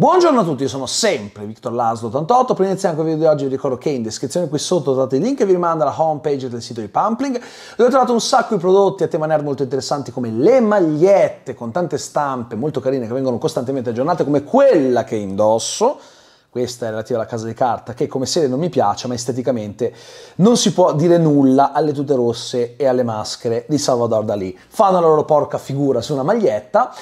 Buongiorno a tutti, io sono sempre Victor Laszlo 88 di iniziare anche il video di oggi vi ricordo che in descrizione qui sotto trovate il link che vi rimanda alla homepage del sito di Pumpling dove trovate un sacco di prodotti a tema nerd molto interessanti come le magliette con tante stampe molto carine che vengono costantemente aggiornate come quella che indosso questa è relativa alla casa di carta, che come serie non mi piace, ma esteticamente non si può dire nulla alle tute rosse e alle maschere di Salvador Dalì. Fanno la loro porca figura su una maglietta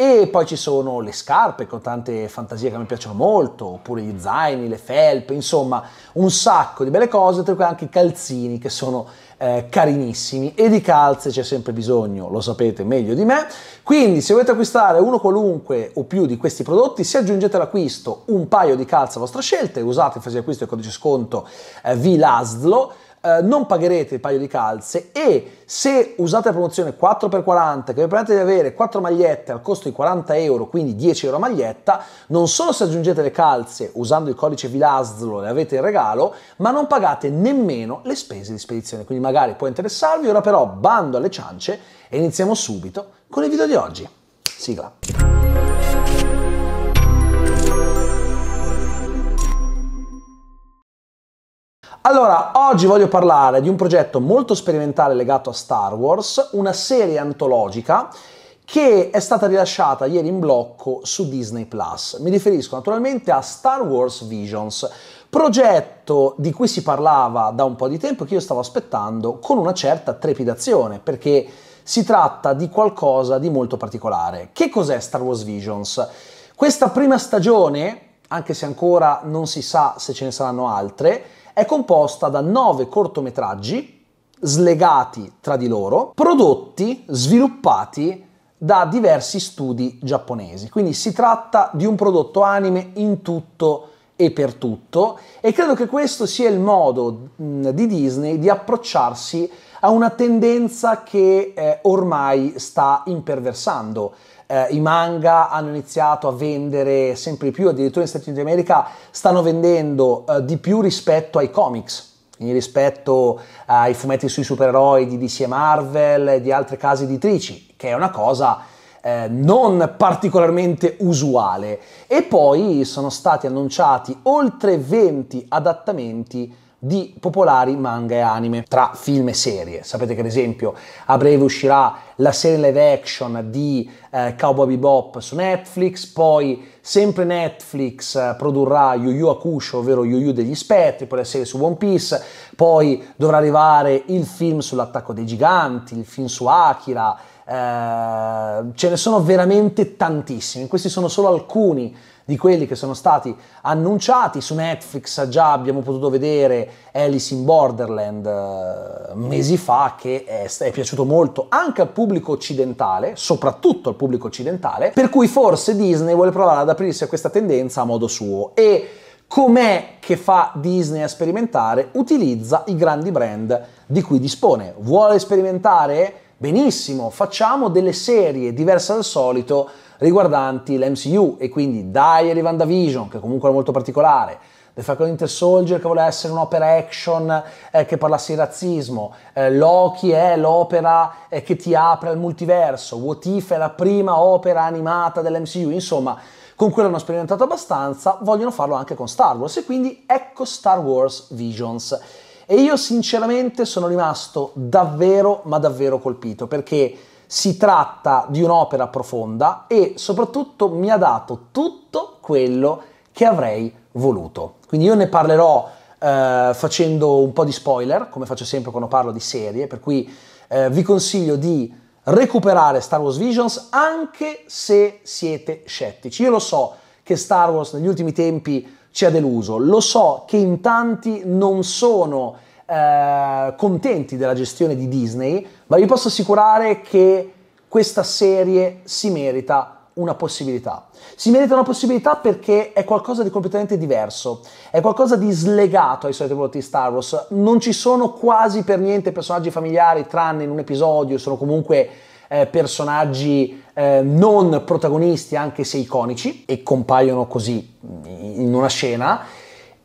e poi ci sono le scarpe con tante fantasie che mi piacciono molto, oppure gli zaini, le felpe, insomma un sacco di belle cose, tra cui anche i calzini che sono eh, carinissimi e di calze c'è sempre bisogno, lo sapete meglio di me. Quindi se volete acquistare uno qualunque o più di questi prodotti, se aggiungete all'acquisto un paio di calze a vostra scelta usate in fase di acquisto il codice sconto eh, VLASDLO, eh, non pagherete il paio di calze e se usate la promozione 4x40 che vi permette di avere 4 magliette al costo di 40 euro, quindi 10 euro a maglietta, non solo se aggiungete le calze usando il codice Vilaslo le avete in regalo, ma non pagate nemmeno le spese di spedizione, quindi magari può interessarvi, ora però bando alle ciance e iniziamo subito con il video di oggi. Sigla. Allora, oggi voglio parlare di un progetto molto sperimentale legato a Star Wars, una serie antologica che è stata rilasciata ieri in blocco su Disney Plus. Mi riferisco naturalmente a Star Wars Visions, progetto di cui si parlava da un po' di tempo e che io stavo aspettando con una certa trepidazione, perché si tratta di qualcosa di molto particolare. Che cos'è Star Wars Visions? Questa prima stagione, anche se ancora non si sa se ce ne saranno altre, è composta da nove cortometraggi slegati tra di loro, prodotti, sviluppati da diversi studi giapponesi. Quindi si tratta di un prodotto anime in tutto e per tutto e credo che questo sia il modo mh, di Disney di approcciarsi a una tendenza che eh, ormai sta imperversando eh, i manga hanno iniziato a vendere sempre di più, addirittura negli Stati Uniti d'America stanno vendendo eh, di più rispetto ai comics. Quindi rispetto eh, ai fumetti sui supereroi di DC e Marvel e di altre case editrici, che è una cosa eh, non particolarmente usuale. E poi sono stati annunciati oltre 20 adattamenti di popolari manga e anime tra film e serie. Sapete che ad esempio a breve uscirà la serie live action di eh, Cowboy Bebop su Netflix, poi sempre Netflix eh, produrrà Yu Yu Akusho, ovvero Yu Yu degli spettri, poi la serie su One Piece, poi dovrà arrivare il film sull'attacco dei giganti, il film su Akira, eh, ce ne sono veramente tantissimi, questi sono solo alcuni di quelli che sono stati annunciati. Su Netflix già abbiamo potuto vedere Alice in Borderland eh, mesi fa che è, è piaciuto molto anche al pubblico occidentale, soprattutto al pubblico occidentale, per cui forse Disney vuole provare ad aprirsi a questa tendenza a modo suo e com'è che fa Disney a sperimentare? Utilizza i grandi brand di cui dispone. Vuole sperimentare? Benissimo, facciamo delle serie diverse dal solito riguardanti l'MCU e quindi Dai e Vision, che comunque era molto particolare, The Falcon Winter Soldier che voleva essere un'opera action eh, che parlasse di razzismo, eh, Loki è l'opera eh, che ti apre al multiverso, What If è la prima opera animata dell'MCU, insomma con quello hanno sperimentato abbastanza, vogliono farlo anche con Star Wars e quindi ecco Star Wars Visions. E io sinceramente sono rimasto davvero ma davvero colpito perché si tratta di un'opera profonda e soprattutto mi ha dato tutto quello che avrei voluto. Quindi io ne parlerò eh, facendo un po' di spoiler, come faccio sempre quando parlo di serie, per cui eh, vi consiglio di recuperare Star Wars Visions anche se siete scettici. Io lo so che Star Wars negli ultimi tempi ci ha deluso, lo so che in tanti non sono eh, contenti della gestione di Disney, ma vi posso assicurare che questa serie si merita una possibilità. Si merita una possibilità perché è qualcosa di completamente diverso, è qualcosa di slegato ai soliti prodotti Star Wars. Non ci sono quasi per niente personaggi familiari, tranne in un episodio, sono comunque eh, personaggi eh, non protagonisti, anche se iconici, e compaiono così in una scena.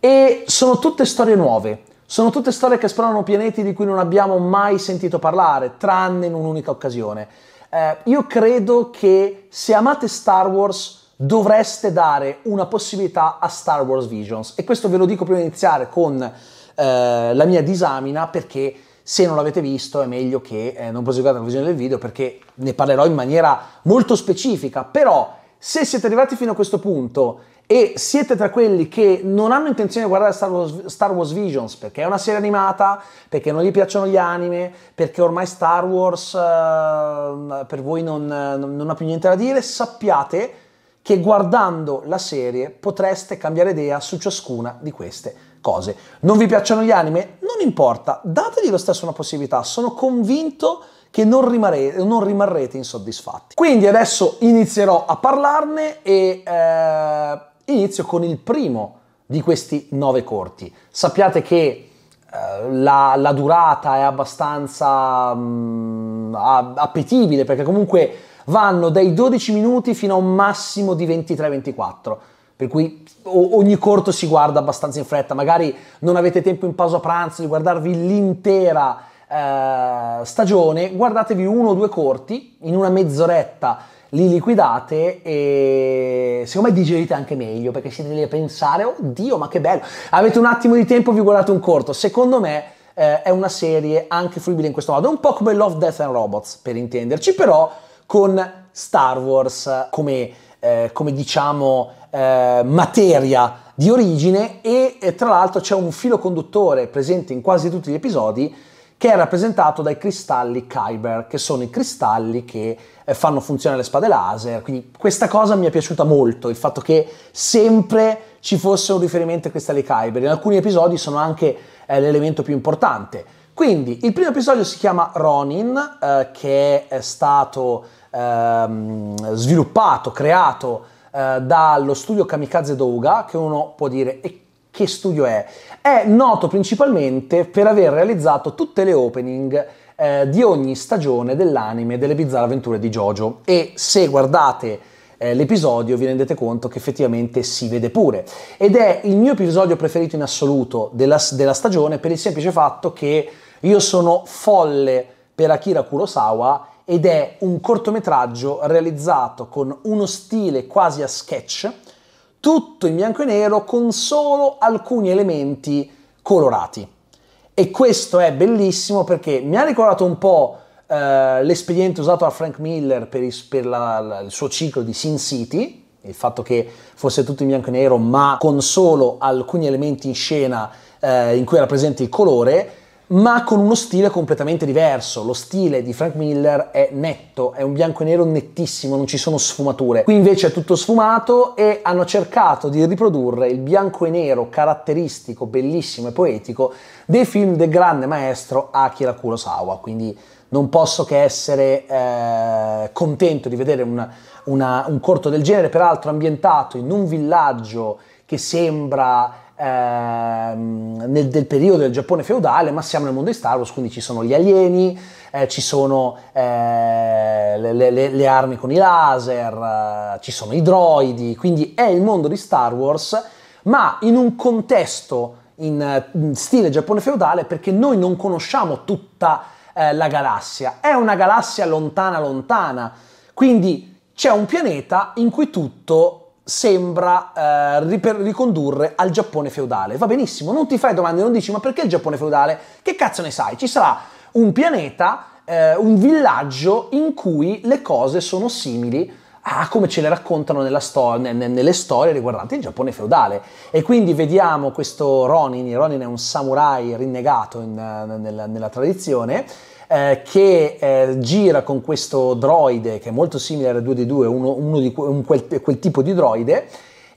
E sono tutte storie nuove. Sono tutte storie che esplorano pianeti di cui non abbiamo mai sentito parlare, tranne in un'unica occasione. Eh, io credo che se amate Star Wars dovreste dare una possibilità a Star Wars Visions. E questo ve lo dico prima di iniziare con eh, la mia disamina perché se non l'avete visto è meglio che eh, non proseguate la visione del video perché ne parlerò in maniera molto specifica. Però se siete arrivati fino a questo punto e siete tra quelli che non hanno intenzione di guardare Star Wars, Star Wars, Visions perché è una serie animata, perché non gli piacciono gli anime, perché ormai Star Wars uh, per voi non, non ha più niente da dire, sappiate che guardando la serie potreste cambiare idea su ciascuna di queste cose. Non vi piacciono gli anime? Non importa, dategli lo stesso una possibilità, sono convinto che non, rimare, non, rimarrete insoddisfatti. Quindi adesso inizierò a parlarne e eh, Inizio con il primo di questi nove corti. Sappiate che eh, la, la, durata è abbastanza mh, mm, appetibile perché comunque vanno dai 12 minuti fino a un massimo di 23-24 per cui ogni corto si guarda abbastanza in fretta, magari non avete tempo in pausa pranzo di guardarvi l'intera eh, stagione, guardatevi uno o due corti in una mezz'oretta li liquidate e secondo me digerite anche meglio perché siete lì a pensare, oddio ma che bello, avete un attimo di tempo, vi guardate un corto, secondo me eh, è una serie anche fruibile in questo modo, un po' come Love, Death and Robots per intenderci, però con Star Wars come, eh, come diciamo eh, materia di origine e eh, tra l'altro c'è un filo conduttore presente in quasi tutti gli episodi che è rappresentato dai cristalli Kyber, che sono i cristalli che eh, fanno funzionare le spade laser. Quindi questa cosa mi è piaciuta molto, il fatto che sempre ci fosse un riferimento ai cristalli Kyber. In alcuni episodi sono anche eh, l'elemento più importante. Quindi il primo episodio si chiama Ronin, eh, che è stato eh, sviluppato, creato eh, dallo studio Kamikaze Douga, che uno può dire e che studio è? È noto principalmente per aver realizzato tutte le opening eh, di ogni stagione dell'anime delle bizzarre avventure di JoJo e se guardate eh, l'episodio vi rendete conto che effettivamente si vede pure ed è il mio episodio preferito in assoluto della, della stagione per il semplice fatto che io sono folle per Akira Kurosawa ed è un cortometraggio realizzato con uno stile quasi a sketch tutto in bianco e nero con solo alcuni elementi colorati. E questo è bellissimo perché mi ha ricordato un po' eh, l'espediente usato da Frank Miller per, il, per la, la, il suo ciclo di Sin City, il fatto che fosse tutto in bianco e nero ma con solo alcuni elementi in scena eh, in cui era presente il colore ma con uno stile completamente diverso. Lo stile di Frank Miller è netto, è un bianco e nero nettissimo, non ci sono sfumature. Qui invece è tutto sfumato e hanno cercato di riprodurre il bianco e nero caratteristico, bellissimo e poetico dei film del grande maestro Akira Kurosawa, quindi non posso che essere eh, contento di vedere un, una, un corto del genere, peraltro ambientato in un villaggio che sembra Ehm, nel, del periodo del Giappone feudale, ma siamo nel mondo di Star Wars, quindi ci sono gli alieni, eh, ci sono eh, le, le, le, armi con i laser, eh, ci sono i droidi, quindi è il mondo di Star Wars, ma in un contesto in, in stile Giappone feudale perché noi non conosciamo tutta eh, la galassia, è una galassia lontana lontana, quindi c'è un pianeta in cui tutto sembra eh, ricondurre al Giappone feudale. Va benissimo, non ti fai domande, non dici ma perché il Giappone feudale? Che cazzo ne sai? Ci sarà un pianeta, eh, un villaggio in cui le cose sono simili a come ce le raccontano sto- ne- ne- nelle storie riguardanti il Giappone feudale. E quindi vediamo questo Ronin, Ronin è un samurai rinnegato in, nella, nella tradizione, eh, che eh, gira con questo droide che è molto simile alla 2D2, uno, uno di un, quel, quel, tipo di droide,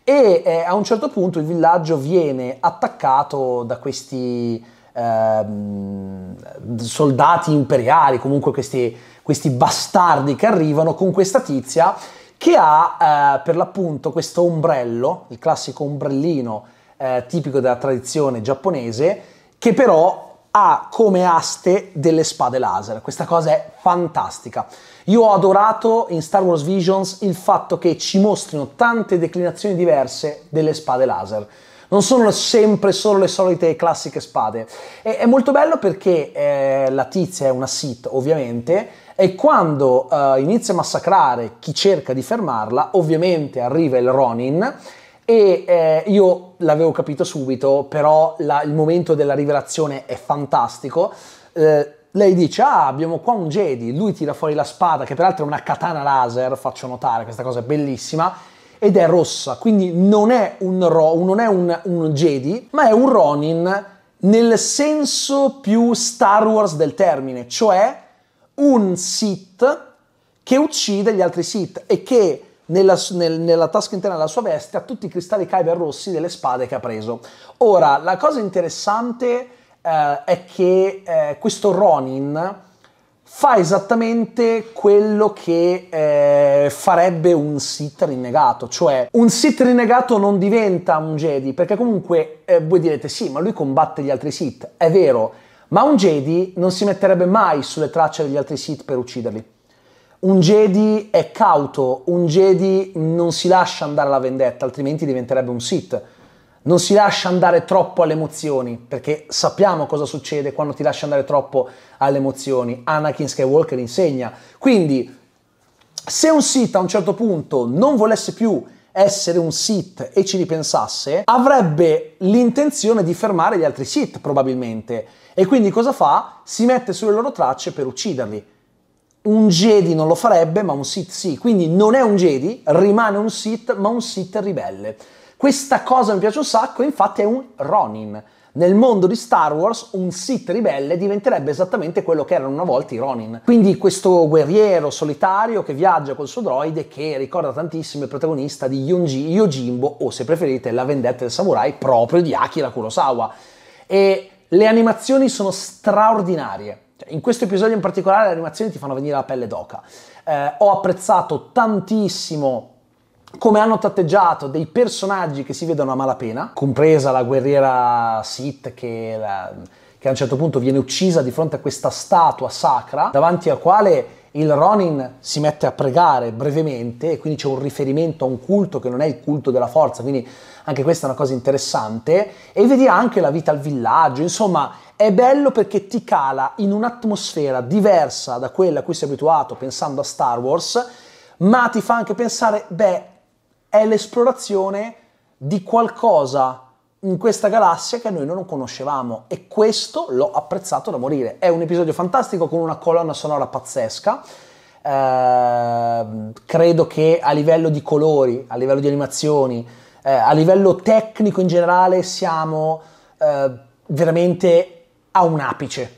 e eh, a un certo punto il villaggio viene attaccato da questi ehm, soldati imperiali, comunque questi, questi, bastardi che arrivano con questa tizia che ha eh, per l'appunto questo ombrello, il classico ombrellino eh, tipico della tradizione giapponese, che però ha come aste delle spade laser. Questa cosa è fantastica. Io ho adorato in Star Wars Visions il fatto che ci mostrino tante declinazioni diverse delle spade laser. Non sono sempre solo le solite classiche spade. E, è molto bello perché eh, la tizia è una Sith, ovviamente, e quando eh, inizia a massacrare chi cerca di fermarla, ovviamente arriva il Ronin e eh, io l'avevo capito subito, però la, il momento della rivelazione è fantastico. Eh, lei dice, ah, abbiamo qua un Jedi, lui tira fuori la spada, che peraltro è una katana laser, faccio notare, questa cosa è bellissima, ed è rossa, quindi non è un, ro- non è un, un Jedi, ma è un Ronin nel senso più Star Wars del termine, cioè un Sith che uccide gli altri Sith e che nella, nel, nella, tasca interna della sua veste ha tutti i cristalli kyber rossi delle spade che ha preso. Ora, la cosa interessante eh, è che eh, questo Ronin fa esattamente quello che eh, farebbe un Sith rinnegato, cioè un Sith rinnegato non diventa un Jedi, perché comunque eh, voi direte sì, ma lui combatte gli altri Sith, è vero, ma un Jedi non si metterebbe mai sulle tracce degli altri Sith per ucciderli. Un Jedi è cauto, un Jedi non si lascia andare alla vendetta, altrimenti diventerebbe un Sith. Non si lascia andare troppo alle emozioni, perché sappiamo cosa succede quando ti lascia andare troppo alle emozioni. Anakin Skywalker insegna. Quindi, se un Sith a un certo punto non volesse più essere un Sith e ci ripensasse, avrebbe l'intenzione di fermare gli altri Sith, probabilmente. E quindi cosa fa? Si mette sulle loro tracce per ucciderli un Jedi non lo farebbe, ma un Sith sì. Quindi non è un Jedi, rimane un Sith, ma un Sith ribelle. Questa cosa mi piace un sacco, infatti è un Ronin. Nel mondo di Star Wars un Sith ribelle diventerebbe esattamente quello che erano una volta i Ronin. Quindi questo guerriero solitario che viaggia col suo droide che ricorda tantissimo il protagonista di Yonji, Yojimbo o se preferite La vendetta del samurai proprio di Akira Kurosawa. E le animazioni sono straordinarie cioè, in questo episodio in particolare le animazioni ti fanno venire la pelle d'oca. Eh, ho apprezzato tantissimo come hanno tratteggiato dei personaggi che si vedono a malapena, compresa la guerriera Sith che, la, che, a un certo punto viene uccisa di fronte a questa statua sacra, davanti alla quale il Ronin si mette a pregare brevemente e quindi c'è un riferimento a un culto che non è il culto della forza, quindi anche questa è una cosa interessante, e vedi anche la vita al villaggio, insomma è bello perché ti cala in un'atmosfera diversa da quella a cui sei abituato pensando a Star Wars, ma ti fa anche pensare, beh, è l'esplorazione di qualcosa in questa galassia che noi non conoscevamo e questo l'ho apprezzato da morire. È un episodio fantastico con una colonna sonora pazzesca. Eh, credo che a livello di colori, a livello di animazioni, eh, a livello tecnico in generale siamo eh, veramente a un apice.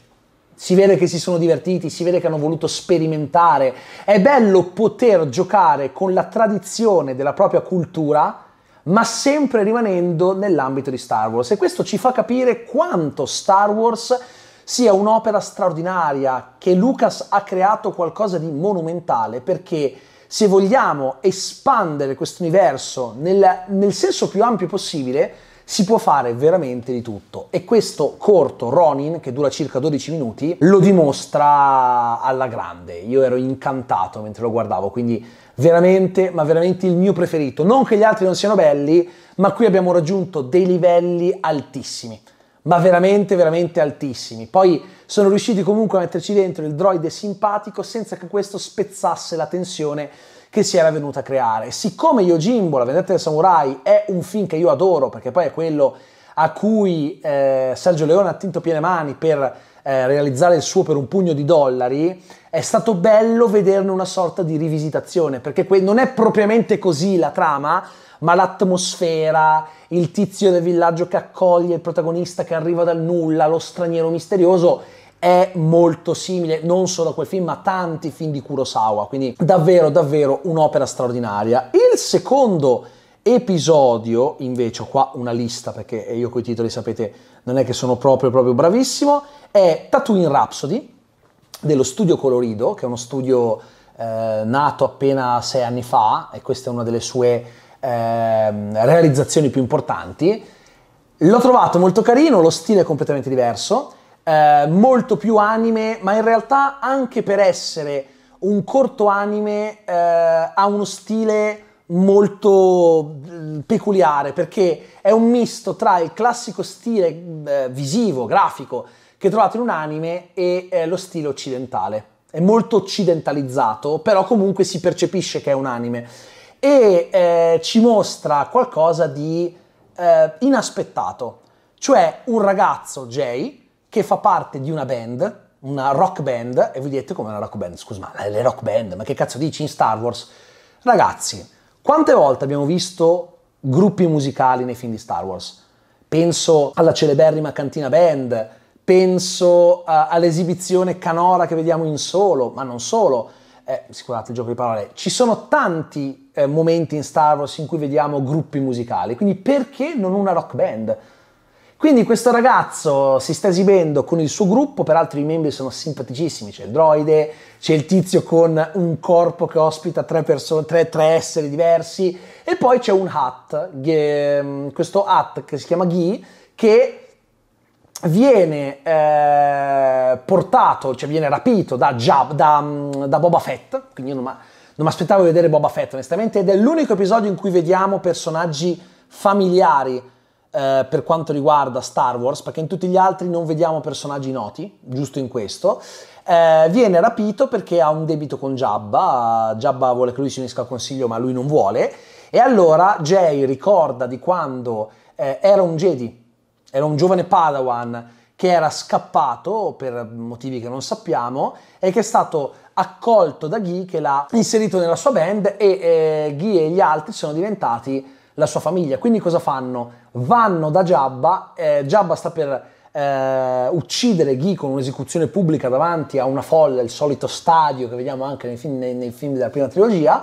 Si vede che si sono divertiti, si vede che hanno voluto sperimentare. È bello poter giocare con la tradizione della propria cultura, ma sempre rimanendo nell'ambito di Star Wars. E questo ci fa capire quanto Star Wars sia un'opera straordinaria, che Lucas ha creato qualcosa di monumentale, perché se vogliamo espandere questo universo nel, nel senso più ampio possibile, si può fare veramente di tutto e questo corto Ronin che dura circa 12 minuti lo dimostra alla grande. Io ero incantato mentre lo guardavo, quindi veramente, ma veramente il mio preferito. Non che gli altri non siano belli, ma qui abbiamo raggiunto dei livelli altissimi, ma veramente, veramente altissimi. Poi sono riusciti comunque a metterci dentro il droide simpatico senza che questo spezzasse la tensione che si era venuta a creare. Siccome Yojimbo, la vendetta del samurai, è un film che io adoro, perché poi è quello a cui eh, Sergio Leone ha tinto piene mani per eh, realizzare il suo per un pugno di dollari, è stato bello vederne una sorta di rivisitazione, perché que- non è propriamente così la trama, ma l'atmosfera, il tizio del villaggio che accoglie il protagonista che arriva dal nulla, lo straniero misterioso, è molto simile non solo a quel film ma a tanti film di Kurosawa, quindi davvero davvero un'opera straordinaria. Il secondo episodio, invece ho qua una lista perché io con i titoli sapete non è che sono proprio proprio bravissimo, è Tatooine Rhapsody dello studio Colorido, che è uno studio eh, nato appena sei anni fa e questa è una delle sue eh, realizzazioni più importanti. L'ho trovato molto carino, lo stile è completamente diverso. Eh, molto più anime, ma in realtà anche per essere un corto anime eh, ha uno stile molto mm, peculiare perché è un misto tra il classico stile eh, visivo, grafico che trovate in un anime e eh, lo stile occidentale. È molto occidentalizzato, però comunque si percepisce che è un anime e eh, ci mostra qualcosa di eh, inaspettato, cioè un ragazzo, Jay, che fa parte di una band, una rock band, e voi dite come una rock band, scusa, ma le rock band, ma che cazzo dici in Star Wars? Ragazzi, quante volte abbiamo visto gruppi musicali nei film di Star Wars? Penso alla celeberrima Cantina Band, penso uh, all'esibizione canora che vediamo in solo, ma non solo. Eh, scusate il gioco di parole, ci sono tanti eh, momenti in Star Wars in cui vediamo gruppi musicali, quindi perché non una rock band? Quindi questo ragazzo si sta esibendo con il suo gruppo, peraltro i membri sono simpaticissimi, c'è il droide, c'è il tizio con un corpo che ospita tre, perso- tre, tre esseri diversi e poi c'è un hat, mm, questo hat che si chiama Guy, che viene eh, portato, cioè viene rapito da, Jab, da, mm, da Boba Fett, quindi io non mi aspettavo di vedere Boba Fett onestamente, ed è l'unico episodio in cui vediamo personaggi familiari eh, per quanto riguarda Star Wars, perché in tutti gli altri non vediamo personaggi noti, giusto in questo. Eh, viene rapito perché ha un debito con Jabba, Jabba vuole che lui si unisca al consiglio ma lui non vuole e allora Jay ricorda di quando eh, era un Jedi, era un giovane Padawan che era scappato per motivi che non sappiamo e che è stato accolto da Guy che l'ha inserito nella sua band e eh, Guy e gli altri sono diventati la sua famiglia. Quindi cosa fanno? vanno da Giabba, eh, Giabba sta per eh, uccidere Ghi con un'esecuzione pubblica davanti a una folla, il solito stadio che vediamo anche nei film, nei, nei film della prima trilogia,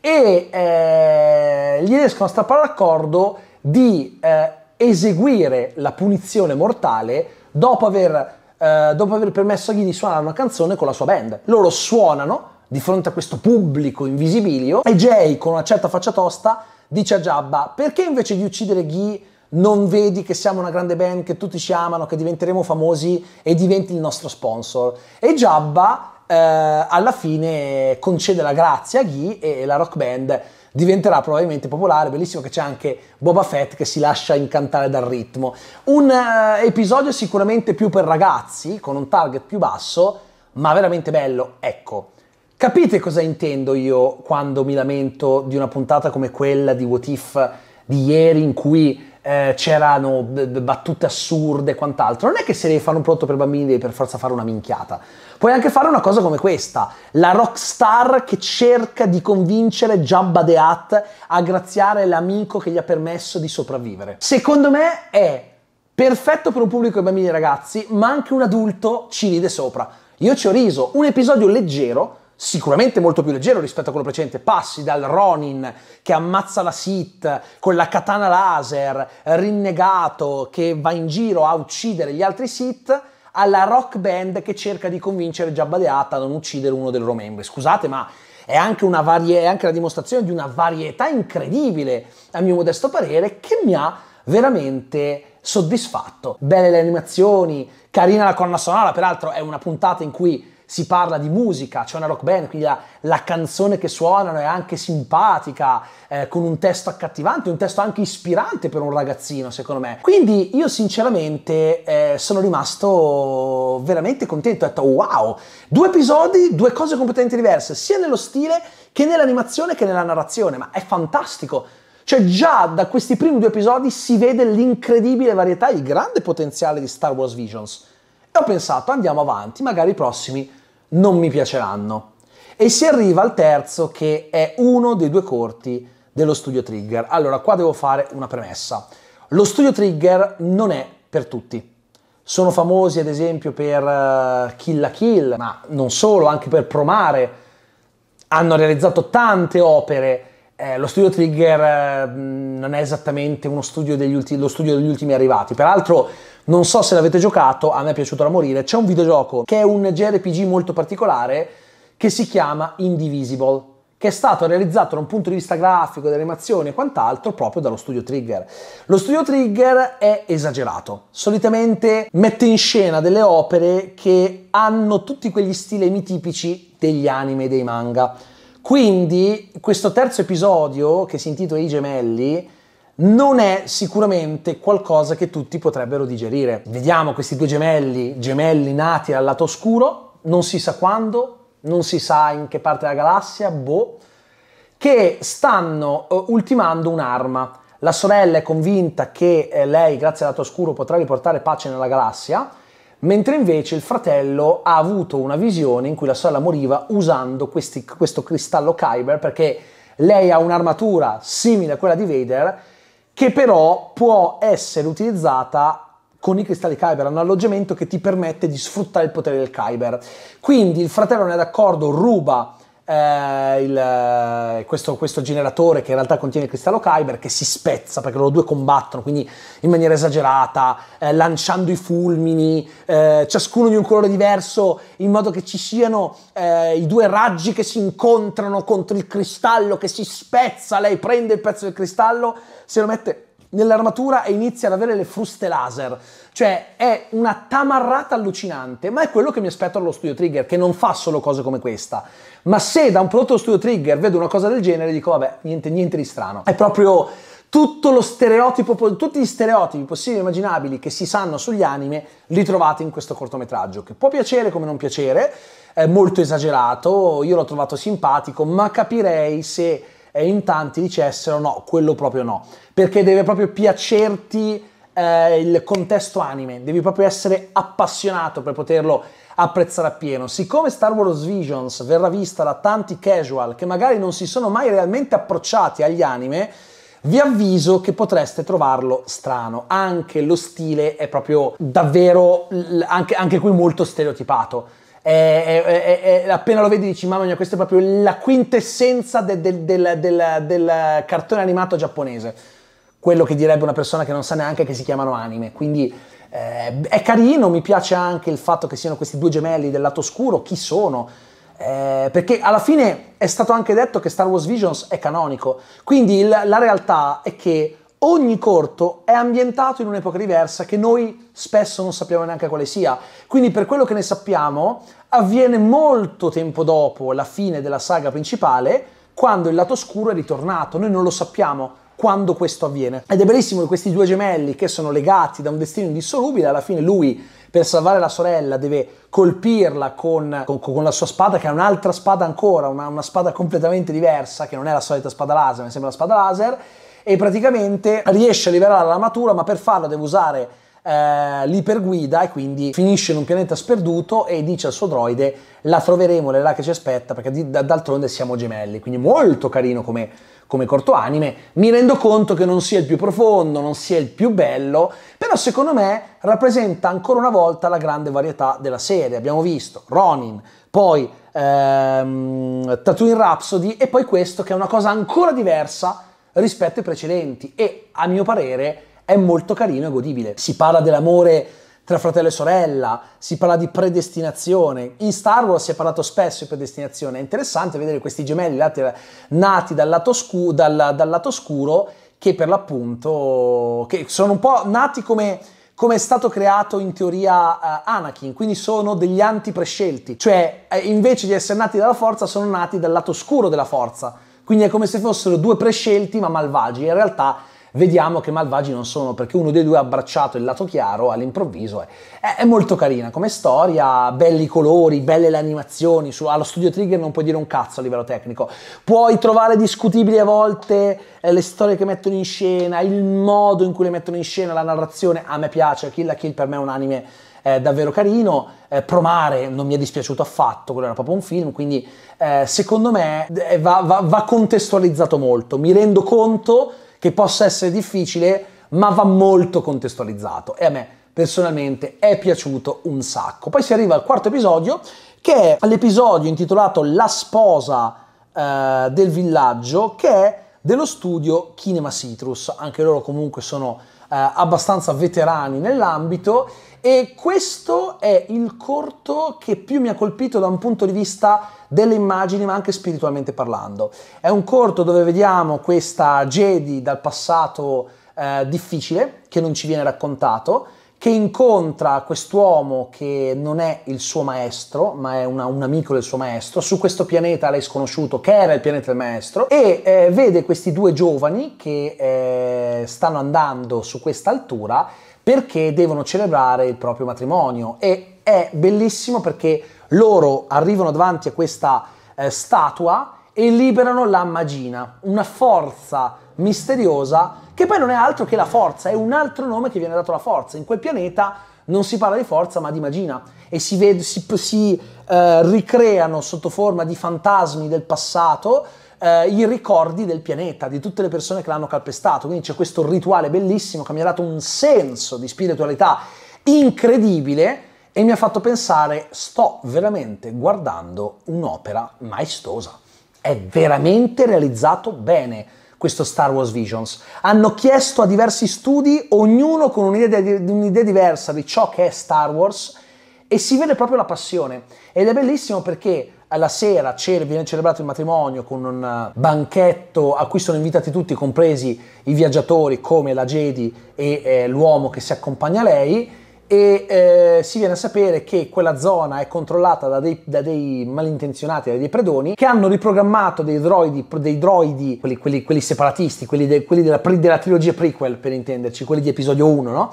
e eh, gli riescono a strappare l'accordo di eh, eseguire la punizione mortale dopo aver, eh, dopo aver permesso a Ghi di suonare una canzone con la sua band. Loro suonano di fronte a questo pubblico invisibilio e Jay con una certa faccia tosta dice a Jabba perché invece di uccidere Ghi non vedi che siamo una grande band, che tutti ci amano, che diventeremo famosi e diventi il nostro sponsor. E Giabba eh, alla fine concede la grazia a Guy e la rock band diventerà probabilmente popolare, bellissimo che c'è anche Boba Fett che si lascia incantare dal ritmo. Un eh, episodio sicuramente più per ragazzi, con un target più basso, ma veramente bello, ecco. Capite cosa intendo io quando mi lamento di una puntata come quella di What If di ieri in cui eh, c'erano b- battute assurde e quant'altro. Non è che se devi fare un prodotto per bambini devi per forza fare una minchiata. Puoi anche fare una cosa come questa, la rockstar che cerca di convincere Jabba the Hutt a graziare l'amico che gli ha permesso di sopravvivere. Secondo me è perfetto per un pubblico di bambini e ragazzi, ma anche un adulto ci ride sopra. Io ci ho riso, un episodio leggero, sicuramente molto più leggero rispetto a quello precedente. Passi dal Ronin che ammazza la Sith con la katana laser, rinnegato che va in giro a uccidere gli altri Sith, alla rock band che cerca di convincere Jabba the Hutt a non uccidere uno dei loro membri. Scusate, ma è anche, varie- è anche la dimostrazione di una varietà incredibile, a mio modesto parere, che mi ha veramente soddisfatto. Belle le animazioni, carina la colonna sonora, peraltro è una puntata in cui si parla di musica, c'è una rock band, quindi la, la, canzone che suonano è anche simpatica, eh, con un testo accattivante, un testo anche ispirante per un ragazzino, secondo me. Quindi io sinceramente eh, sono rimasto veramente contento, ho detto wow, due episodi, due cose completamente diverse, sia nello stile che nell'animazione che nella narrazione, ma è fantastico. Cioè già da questi primi due episodi si vede l'incredibile varietà e il grande potenziale di Star Wars Visions. E ho pensato andiamo avanti, magari i prossimi non mi piaceranno. E si arriva al terzo che è uno dei due corti dello studio Trigger. Allora qua devo fare una premessa. Lo studio Trigger non è per tutti. Sono famosi ad esempio per eh, Kill la Kill, ma non solo, anche per Promare. Hanno realizzato tante opere eh, lo studio Trigger mh, eh, non è esattamente studio ulti- lo studio degli ultimi arrivati. Peraltro, non so se l'avete giocato, a me è piaciuto da morire. C'è un videogioco che è un JRPG molto particolare che si chiama Indivisible, che è stato realizzato da un punto di vista grafico, di animazione e quant'altro proprio dallo studio Trigger. Lo studio Trigger è esagerato. Solitamente mette in scena delle opere che hanno tutti quegli stilemi tipici degli anime e dei manga quindi questo terzo episodio, che si intitola I gemelli, non è sicuramente qualcosa che tutti potrebbero digerire. Vediamo questi due gemelli, gemelli nati al lato oscuro, non si sa quando, non si sa in che parte della galassia, boh, che stanno eh, ultimando un'arma. La sorella è convinta che eh, lei, grazie al lato oscuro, potrà riportare pace nella galassia mentre invece il fratello ha avuto una visione in cui la sorella moriva usando questi, questo cristallo Kyber perché lei ha un'armatura simile a quella di Vader che però può essere utilizzata con i cristalli Kyber, un alloggiamento che ti permette di sfruttare il potere del Kyber. Quindi il fratello non è d'accordo, ruba eh, il, questo, questo, generatore che in realtà contiene il cristallo Kyber che si spezza perché loro due combattono quindi in maniera esagerata eh, lanciando i fulmini eh, ciascuno di un colore diverso in modo che ci siano eh, i due raggi che si incontrano contro il cristallo che si spezza lei prende il pezzo del cristallo se lo mette nell'armatura e inizia ad avere le fruste laser. Cioè è una tamarrata allucinante, ma è quello che mi aspetto allo Studio Trigger, che non fa solo cose come questa. Ma se da un prodotto Studio Trigger vedo una cosa del genere, dico vabbè, niente, niente di strano. È proprio tutto lo stereotipo, tutti gli stereotipi possibili e immaginabili che si sanno sugli anime, li trovate in questo cortometraggio, che può piacere come non piacere, è molto esagerato, io l'ho trovato simpatico, ma capirei se e in tanti dicessero no, quello proprio no, perché deve proprio piacerti eh, il contesto anime, devi proprio essere appassionato per poterlo apprezzare appieno. Siccome Star Wars Visions verrà vista da tanti casual che magari non si sono mai realmente approcciati agli anime, vi avviso che potreste trovarlo strano. Anche lo stile è proprio davvero, anche, anche qui molto stereotipato è, è, appena lo vedi dici mamma mia questa è proprio la quintessenza del, del, del, del cartone animato giapponese quello che direbbe una persona che non sa neanche che si chiamano anime quindi eh, è carino mi piace anche il fatto che siano questi due gemelli del lato oscuro chi sono eh, perché alla fine è stato anche detto che Star Wars Visions è canonico quindi il, la realtà è che ogni corto è ambientato in un'epoca diversa che noi spesso non sappiamo neanche quale sia. Quindi per quello che ne sappiamo, avviene molto tempo dopo la fine della saga principale, quando il lato scuro è ritornato. Noi non lo sappiamo quando questo avviene. Ed è bellissimo che questi due gemelli che sono legati da un destino indissolubile, alla fine lui per salvare la sorella deve colpirla con, con, con la sua spada che è un'altra spada ancora, una, una spada completamente diversa che non è la solita spada laser, ma sembra la spada laser e praticamente riesce a liberare la l'armatura, ma per farlo deve usare eh, l'iperguida e quindi finisce in un pianeta sperduto e dice al suo droide la troveremo, è là che ci aspetta perché di, d'altronde siamo gemelli, quindi molto carino come, come corto anime, mi rendo conto che non sia il più profondo, non sia il più bello, però secondo me rappresenta ancora una volta la grande varietà della serie. Abbiamo visto Ronin, poi ehm, Tatooine Rhapsody e poi questo che è una cosa ancora diversa rispetto ai precedenti e a mio parere è molto carino e godibile. Si parla dell'amore tra fratello e sorella, si parla di predestinazione. In Star Wars si è parlato spesso di predestinazione, è interessante vedere questi gemelli nati dal lato, scu- dal, dal lato scuro che per l'appunto che sono un po' nati come come è stato creato in teoria uh, Anakin, quindi sono degli antiprescelti, cioè eh, invece di essere nati dalla forza sono nati dal lato scuro della forza quindi è come se fossero due prescelti ma malvagi. In realtà vediamo che malvagi non sono perché uno dei due ha abbracciato il lato chiaro all'improvviso. È, è molto carina come storia, belli i colori, belle le animazioni, su, allo studio Trigger non puoi dire un cazzo a livello tecnico. Puoi trovare discutibili a volte eh, le storie che mettono in scena, il modo in cui le mettono in scena, la narrazione, a me piace, Kill la Kill per me è un anime davvero carino. Eh, Promare non mi è dispiaciuto affatto, quello era proprio un film, quindi eh, secondo me eh, va, va, va contestualizzato molto. Mi rendo conto che possa essere difficile, ma va molto contestualizzato e a me personalmente è piaciuto un sacco. Poi si arriva al quarto episodio, che è l'episodio intitolato La sposa eh, del villaggio, che è dello studio Kinema Citrus. Anche loro comunque sono eh, abbastanza veterani nell'ambito e questo è il corto che più mi ha colpito da un punto di vista delle immagini, ma anche spiritualmente parlando. È un corto dove vediamo questa Jedi dal passato eh, difficile, che non ci viene raccontato, che incontra quest'uomo che non è il suo maestro, ma è una, un amico del suo maestro, su questo pianeta lei sconosciuto, che era il pianeta del maestro, e eh, vede questi due giovani che eh, stanno andando su questa altura perché devono celebrare il proprio matrimonio e è bellissimo perché loro arrivano davanti a questa eh, statua e liberano la magina, una forza misteriosa che poi non è altro che la forza, è un altro nome che viene dato alla forza. In quel pianeta non si parla di forza ma di magina e si, vede, si, si eh, ricreano sotto forma di fantasmi del passato eh, i ricordi del pianeta, di tutte le persone che l'hanno calpestato. Quindi c'è questo rituale bellissimo che mi ha dato un senso di spiritualità incredibile e mi ha fatto pensare sto veramente guardando un'opera maestosa. È veramente realizzato bene questo Star Wars Visions. Hanno chiesto a diversi studi, ognuno con un'idea, un'idea, diversa di ciò che è Star Wars, e si vede proprio la passione. Ed è bellissimo perché alla sera viene celebrato il matrimonio con un eh, banchetto a cui sono invitati tutti, compresi i viaggiatori come la Jedi e eh, l'uomo che si accompagna a lei e eh, si viene a sapere che quella zona è controllata da dei, da dei, malintenzionati, da dei predoni, che hanno riprogrammato dei droidi, dei droidi quelli, quelli, quelli separatisti, quelli, de, quelli della, della, trilogia prequel per intenderci, quelli di episodio 1, no?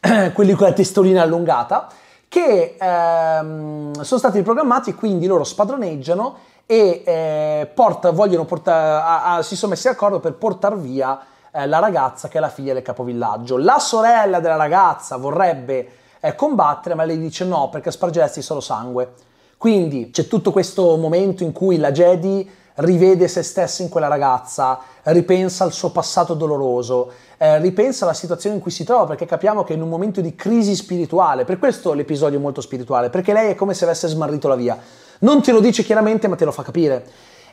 quelli con la testolina allungata, che ehm, sono stati riprogrammati, quindi loro spadroneggiano e eh, porta, vogliono porta, a, a, si sono messi d'accordo per portare via eh, la ragazza che è la figlia del capovillaggio. La sorella della ragazza vorrebbe eh, combattere, ma lei dice no perché spargeresti solo sangue. Quindi c'è tutto questo momento in cui la Jedi rivede se stesso in quella ragazza, ripensa al suo passato doloroso, eh, ripensa alla situazione in cui si trova, perché capiamo che è in un momento di crisi spirituale, per questo l'episodio è molto spirituale, perché lei è come se avesse smarrito la via. Non te lo dice chiaramente, ma te lo fa capire.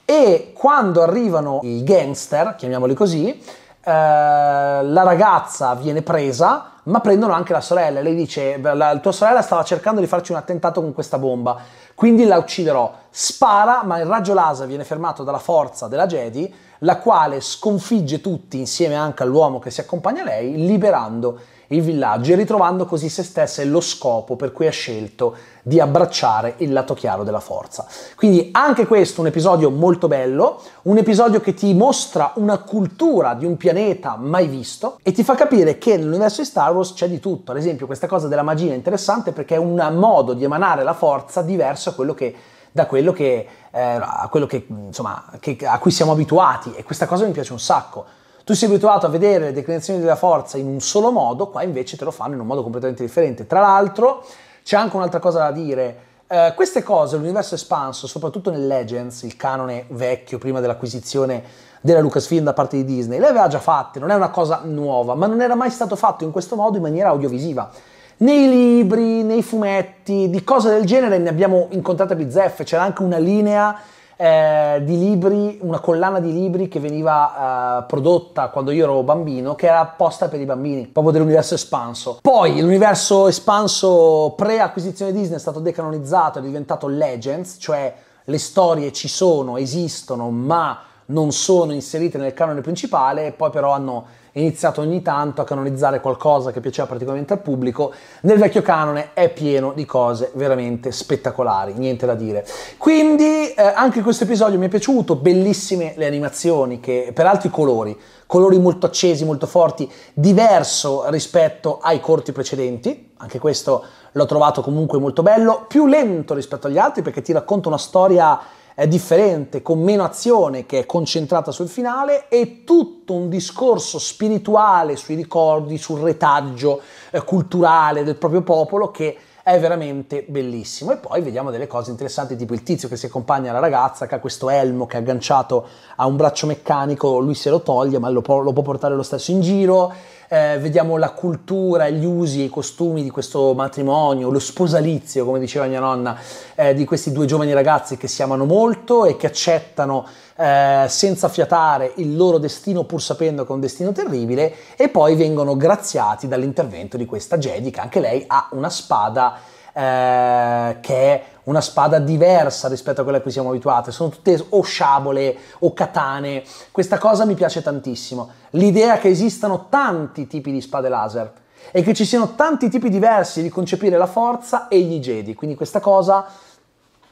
E quando arrivano i gangster, chiamiamoli così, eh, la ragazza viene presa, ma prendono anche la sorella. Lei dice: la, Tua sorella stava cercando di farci un attentato con questa bomba quindi la ucciderò. Spara, ma il raggio laser viene fermato dalla forza della Jedi, la quale sconfigge tutti insieme anche all'uomo che si accompagna a lei, liberando il villaggio e ritrovando così se stessa e lo scopo per cui ha scelto di abbracciare il lato chiaro della forza. Quindi anche questo è un episodio molto bello, un episodio che ti mostra una cultura di un pianeta mai visto e ti fa capire che nell'universo di Star Wars c'è di tutto. Ad esempio questa cosa della magia è interessante perché è un modo di emanare la forza diverso a quello che da quello, che, eh, a, quello che, insomma, che, a cui siamo abituati e questa cosa mi piace un sacco. Tu sei abituato a vedere le declinazioni della forza in un solo modo, qua invece te lo fanno in un modo completamente differente. Tra l'altro c'è anche un'altra cosa da dire. Eh, queste cose, l'universo espanso, soprattutto nel Legends, il canone vecchio prima dell'acquisizione della Lucasfilm da parte di Disney, le aveva già fatte, non è una cosa nuova, ma non era mai stato fatto in questo modo in maniera audiovisiva nei libri, nei fumetti, di cose del genere ne abbiamo incontrate bizzeffe, c'era anche una linea eh, di libri, una collana di libri che veniva eh, prodotta quando io ero bambino, che era apposta per i bambini, proprio dell'universo espanso. Poi l'universo espanso pre-acquisizione Disney è stato decanonizzato, è diventato Legends, cioè le storie ci sono, esistono, ma non sono inserite nel canone principale e poi però hanno iniziato ogni tanto a canonizzare qualcosa che piaceva praticamente al pubblico. Nel vecchio canone è pieno di cose veramente spettacolari, niente da dire. Quindi eh, anche questo episodio mi è piaciuto, bellissime le animazioni che per altri colori, colori molto accesi, molto forti, diverso rispetto ai corti precedenti, anche questo l'ho trovato comunque molto bello, più lento rispetto agli altri perché ti racconta una storia è differente, con meno azione che è concentrata sul finale e tutto un discorso spirituale sui ricordi, sul retaggio eh, culturale del proprio popolo che è veramente bellissimo. E poi vediamo delle cose interessanti, tipo il tizio che si accompagna alla ragazza che ha questo elmo che è agganciato a un braccio meccanico, lui se lo toglie ma lo può, lo può portare lo stesso in giro eh, vediamo la cultura, gli usi e i costumi di questo matrimonio, lo sposalizio, come diceva mia nonna, eh, di questi due giovani ragazzi che si amano molto e che accettano eh, senza fiatare il loro destino pur sapendo che è un destino terribile e poi vengono graziati dall'intervento di questa Jedi che anche lei ha una spada eh, che è una spada diversa rispetto a quella a cui siamo abituati, sono tutte o sciabole o katane, questa cosa mi piace tantissimo, l'idea che esistano tanti tipi di spade laser e che ci siano tanti tipi diversi di concepire la forza e gli Jedi, quindi questa cosa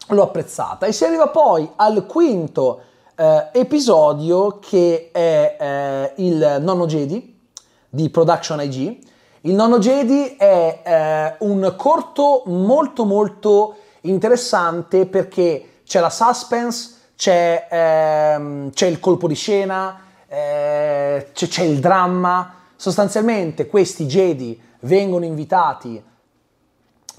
l'ho apprezzata. E si arriva poi al quinto eh, episodio che è eh, il nono Jedi di Production IG. Il nono Jedi è eh, un corto molto molto interessante perché c'è la suspense, c'è, ehm, c'è il colpo di scena, eh, c'è, c'è il dramma. Sostanzialmente questi Jedi vengono invitati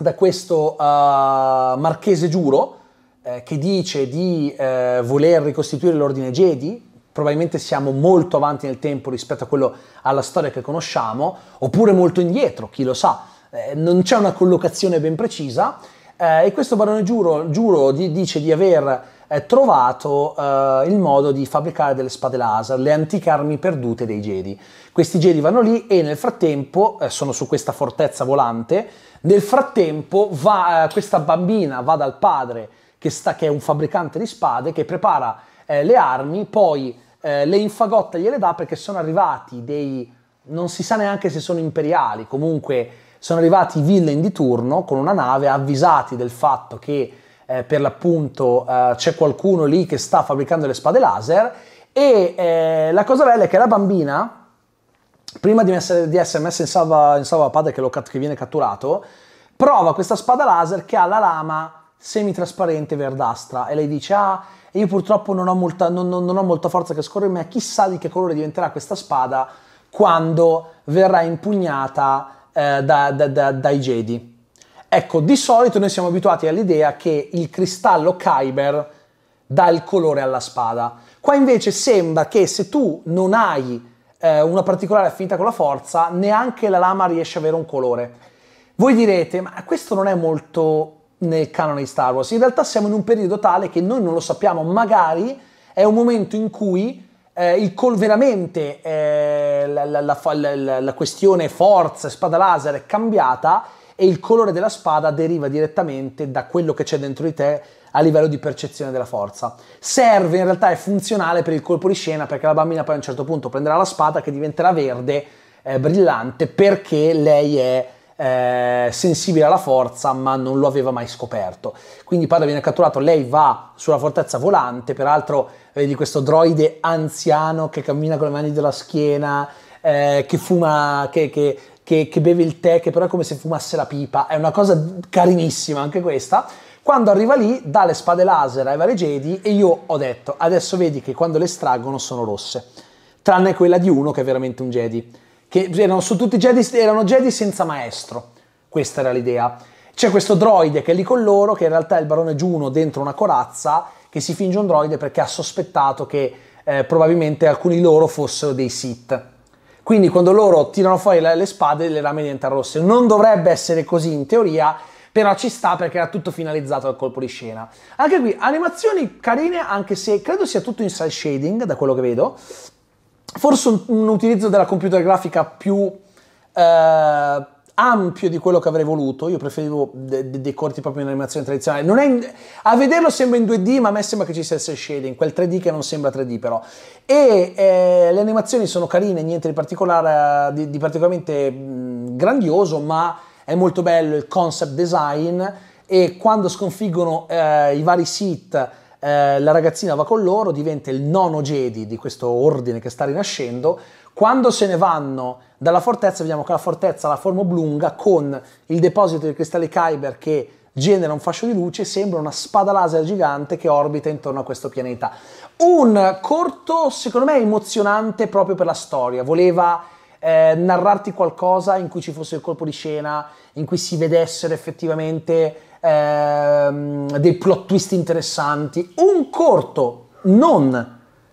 da questo uh, marchese giuro eh, che dice di eh, voler ricostituire l'ordine Jedi, probabilmente siamo molto avanti nel tempo rispetto a quello alla storia che conosciamo, oppure molto indietro, chi lo sa, eh, non c'è una collocazione ben precisa eh, e questo barone giuro, giuro di, dice di aver eh, trovato eh, il modo di fabbricare delle spade laser, le antiche armi perdute dei Jedi. Questi Jedi vanno lì e nel frattempo eh, sono su questa fortezza volante. Nel frattempo va, eh, questa bambina va dal padre che, sta, che, è un fabbricante di spade che prepara eh, le armi, poi le infagotta gliele dà perché sono arrivati dei... non si sa neanche se sono imperiali, comunque sono arrivati i villain di turno con una nave avvisati del fatto che eh, per l'appunto eh, c'è qualcuno lì che sta fabbricando le spade laser e eh, la cosa bella è che la bambina, prima di essere, di essere messa in salva, in salva padre che, lo, che viene catturato, prova questa spada laser che ha la lama semitrasparente verdastra e lei dice ah io purtroppo non ho, molta, non, non, non ho molta forza che scorre in me chissà di che colore diventerà questa spada quando verrà impugnata eh, da, da, da, dai Jedi. Ecco, di solito noi siamo abituati all'idea che il cristallo Kyber dà il colore alla spada. Qua invece sembra che se tu non hai eh, una particolare affinità con la forza, neanche la lama riesce ad avere un colore. Voi direte, ma questo non è molto nel canone di Star Wars. In realtà siamo in un periodo tale che noi non lo sappiamo, magari è un momento in cui eh, il call veramente, eh, la, la, la, la, questione forza, spada laser è cambiata e il colore della spada deriva direttamente da quello che c'è dentro di te a livello di percezione della forza. Serve, in realtà è funzionale per il colpo di scena perché la bambina poi a un certo punto prenderà la spada che diventerà verde, eh, brillante, perché lei è eh, sensibile alla forza ma non lo aveva mai scoperto. Quindi padre viene catturato, lei va sulla fortezza volante, peraltro vedi questo droide anziano che cammina con le mani della schiena, eh, che fuma, che, che, che, che beve il tè, che però è come se fumasse la pipa, è una cosa carinissima anche questa. Quando arriva lì, dà le spade laser ai vari Jedi e io ho detto, adesso vedi che quando le estraggono sono rosse, tranne quella di uno che è veramente un Jedi che erano, su tutti Jedi, erano Jedi senza maestro, questa era l'idea. C'è questo droide che è lì con loro, che in realtà è il barone Giuno dentro una corazza, che si finge un droide perché ha sospettato che eh, probabilmente alcuni di loro fossero dei Sith. Quindi quando loro tirano fuori le, le spade le lame diventano rosse. Non dovrebbe essere così in teoria, però ci sta perché era tutto finalizzato al colpo di scena. Anche qui animazioni carine, anche se credo sia tutto in cell shading, da quello che vedo forse un, un, utilizzo della computer grafica più eh, ampio di quello che avrei voluto. Io preferivo dei de, de corti proprio in animazione tradizionale. In, a vederlo sembra in 2D, ma a me sembra che ci sia il shading, quel 3D che non sembra 3D però. E eh, le animazioni sono carine, niente di, particolare, di, di particolarmente mh, grandioso, ma è molto bello il concept design e quando sconfiggono eh, i vari sit eh, la ragazzina va con loro, diventa il nono Jedi di questo ordine che sta rinascendo. Quando se ne vanno dalla fortezza, vediamo che la fortezza ha la forma oblunga con il deposito di cristalli Kyber che genera un fascio di luce e sembra una spada laser gigante che orbita intorno a questo pianeta. Un corto, secondo me, emozionante proprio per la storia. Voleva eh, narrarti qualcosa in cui ci fosse il colpo di scena, in cui si vedessero effettivamente ehm, dei plot twist interessanti, un corto non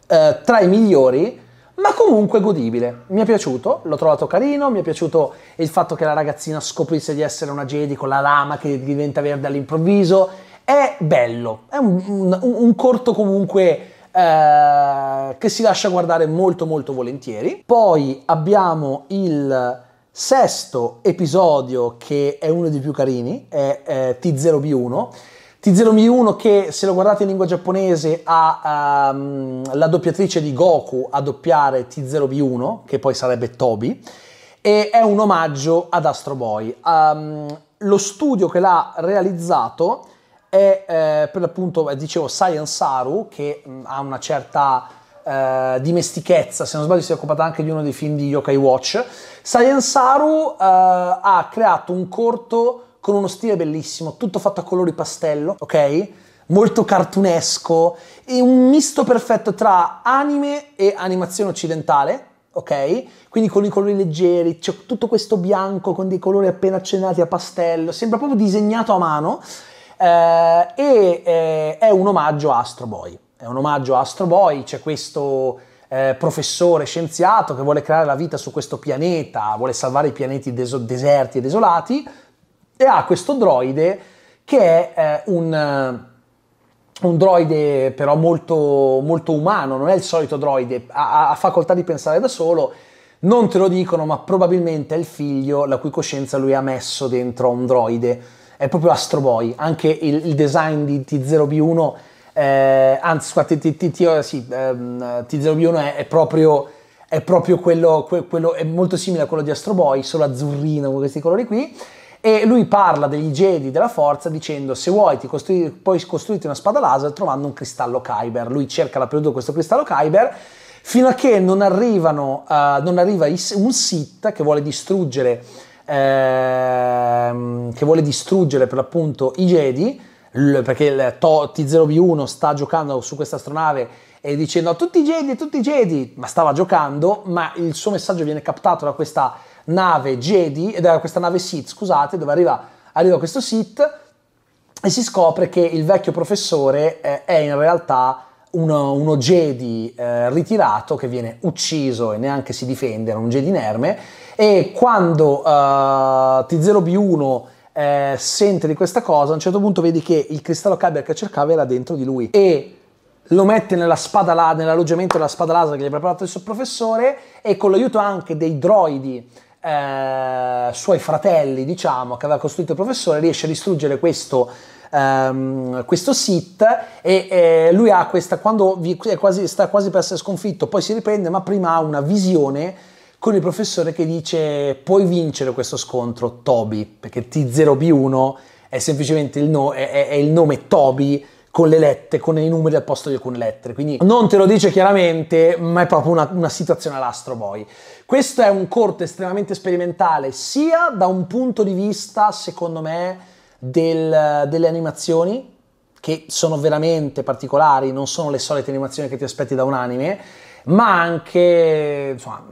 eh, tra i migliori, ma comunque godibile. Mi è piaciuto, l'ho trovato carino, mi è piaciuto il fatto che la ragazzina scoprisse di essere una Jedi con la lama che diventa verde all'improvviso. È bello, è un, un, un corto comunque eh, che si lascia guardare molto molto volentieri. Poi abbiamo il sesto episodio che è uno dei più carini, è, è T0B1. T0B1 che se lo guardate in lingua giapponese ha um, la doppiatrice di Goku a doppiare T0B1, che poi sarebbe Toby, e è un omaggio ad Astro Boy. Um, lo studio che l'ha realizzato è eh, per l'appunto, eh, dicevo, Science Saru, che mh, mm, ha una certa eh, dimestichezza, se non sbaglio si è occupata anche di uno dei film di Yokai Watch, Sayensaru eh, ha creato un corto con uno stile bellissimo, tutto fatto a colori pastello, ok? Molto cartunesco e un misto perfetto tra anime e animazione occidentale, ok? Quindi con i colori leggeri, c'è tutto questo bianco con dei colori appena accennati a pastello, sembra proprio disegnato a mano eh, e eh, è un omaggio a Astro Boy. È un omaggio a Astro Boy, c'è questo eh, professore scienziato che vuole creare la vita su questo pianeta, vuole salvare i pianeti des- deserti e desolati, e ha questo droide che è eh, un, eh, un, droide però molto, molto, umano, non è il solito droide, ha, ha facoltà di pensare da solo, non te lo dicono, ma probabilmente è il figlio la cui coscienza lui ha messo dentro un droide. È proprio Astro Boy, anche il, il design di T0B1 eh, anzi, qua ti, ti, ti, eh, sì, ehm, T01 è, è proprio, è proprio quello, que, quello, è molto simile a quello di Astro Boy, solo azzurrino con questi colori qui. E lui parla degli Jedi della forza dicendo se vuoi ti costru- puoi costruirti una spada laser trovando un cristallo Kyber. Lui cerca la perduta questo cristallo Kyber fino a che non, arrivano, uh, non arriva un Sith che vuole distruggere ehm, che vuole distruggere per l'appunto i Jedi l- perché il to- T0B1 sta giocando su questa astronave e dicendo a tutti i Jedi, tutti i Jedi, ma stava giocando, ma il suo messaggio viene captato da questa nave Jedi, eh, da questa nave Sith, scusate, dove arriva, arriva questo Sith e si scopre che il vecchio professore eh, è in realtà uno, uno Jedi eh, ritirato che viene ucciso e neanche si difende, era un Jedi inerme, e quando eh, T0B1 eh, sente di questa cosa, a un certo punto vedi che il cristallo Kyber che cercava era dentro di lui e lo mette nella spada là, nell'alloggiamento della spada laser che gli ha preparato il suo professore e con l'aiuto anche dei droidi eh, suoi fratelli, diciamo, che aveva costruito il professore, riesce a distruggere questo Um, questo sit e, e lui ha questa quando vi, quasi, sta quasi per essere sconfitto poi si riprende ma prima ha una visione con il professore che dice puoi vincere questo scontro Toby, perché T0B1 è semplicemente il, no, è, è il nome Toby con le lettere, con i numeri al posto di alcune lettere. Quindi non te lo dice chiaramente, ma è proprio una, una situazione all'astro boy. Questo è un corto estremamente sperimentale, sia da un punto di vista, secondo me, del, delle animazioni, che sono veramente particolari, non sono le solite animazioni che ti aspetti da un anime, ma anche insomma,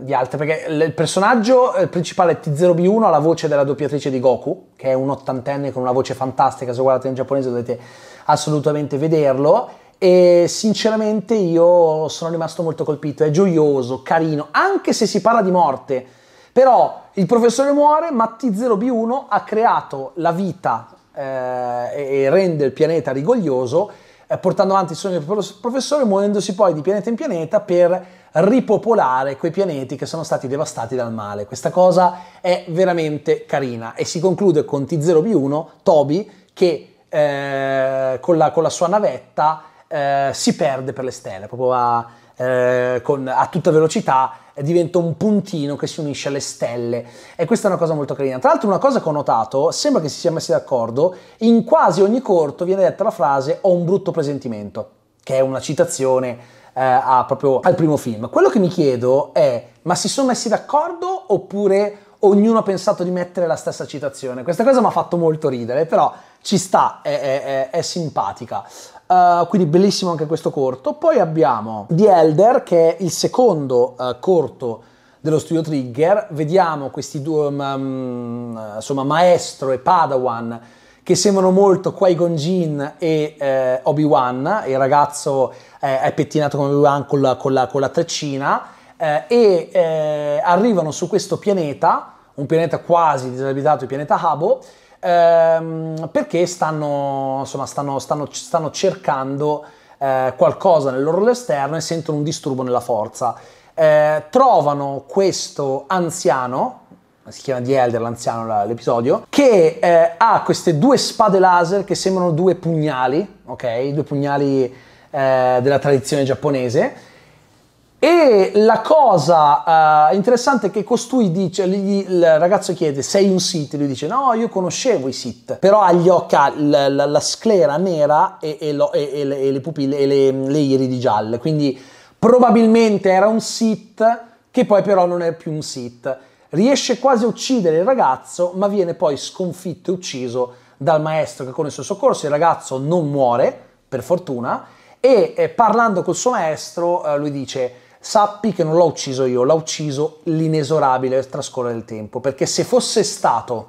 eh, di altre, perché il personaggio eh, principale è T0B1 ha la voce della doppiatrice di Goku, che è un ottantenne con una voce fantastica, se guardate in giapponese dovete assolutamente vederlo, e sinceramente io sono rimasto molto colpito, è gioioso, carino, anche se si parla di morte, però il professore muore, ma T0B1 ha creato la vita eh, e rende il pianeta rigoglioso, eh, portando avanti il sogno del professore, muovendosi poi di pianeta in pianeta per ripopolare quei pianeti che sono stati devastati dal male. Questa cosa è veramente carina e si conclude con T0B1, Toby, che eh, con, la, con, la, sua navetta eh, si perde per le stelle, proprio a, eh, con, a tutta velocità diventa un puntino che si unisce alle stelle e questa è una cosa molto carina. Tra l'altro una cosa che ho notato, sembra che si sia messi d'accordo, in quasi ogni corto viene detta la frase ho un brutto presentimento, che è una citazione eh, proprio al primo film. Quello che mi chiedo è ma si sono messi d'accordo oppure ognuno ha pensato di mettere la stessa citazione? Questa cosa mi ha fatto molto ridere, però ci sta, è, è, è, è simpatica. Uh, quindi bellissimo anche questo corto. Poi abbiamo The Elder, che è il secondo uh, corto dello studio Trigger. Vediamo questi due, um, insomma, maestro e padawan che sembrano molto Qui-Gon Jinn e eh, Obi-Wan. Il ragazzo eh, è pettinato come Obi-Wan con la, con la, con la treccina. Eh, e eh, arrivano su questo pianeta, un pianeta quasi disabitato, il pianeta Habo, ehm, perché stanno, insomma, stanno, stanno, stanno cercando eh, qualcosa nel loro esterno e sentono un disturbo nella forza. Eh, trovano questo anziano, si chiama The Elder l'anziano l'episodio, che eh, ha queste due spade laser che sembrano due pugnali, ok? Due pugnali eh, della tradizione giapponese, e la cosa uh, interessante è che costui dice, gli, il ragazzo chiede sei un Sith, lui dice no io conoscevo i Sith, però ha gli occhi, la, la, la, sclera nera e, e, lo, e, e le, le, pupille e le, le iridi gialle, quindi probabilmente era un Sith che poi però non è più un Sith. Riesce quasi a uccidere il ragazzo ma viene poi sconfitto e ucciso dal maestro che con il suo soccorso il ragazzo non muore, per fortuna, e eh, parlando col suo maestro eh, lui dice sappi che non l'ho ucciso io, l'ha ucciso l'inesorabile trascorrere del tempo, perché se fosse stato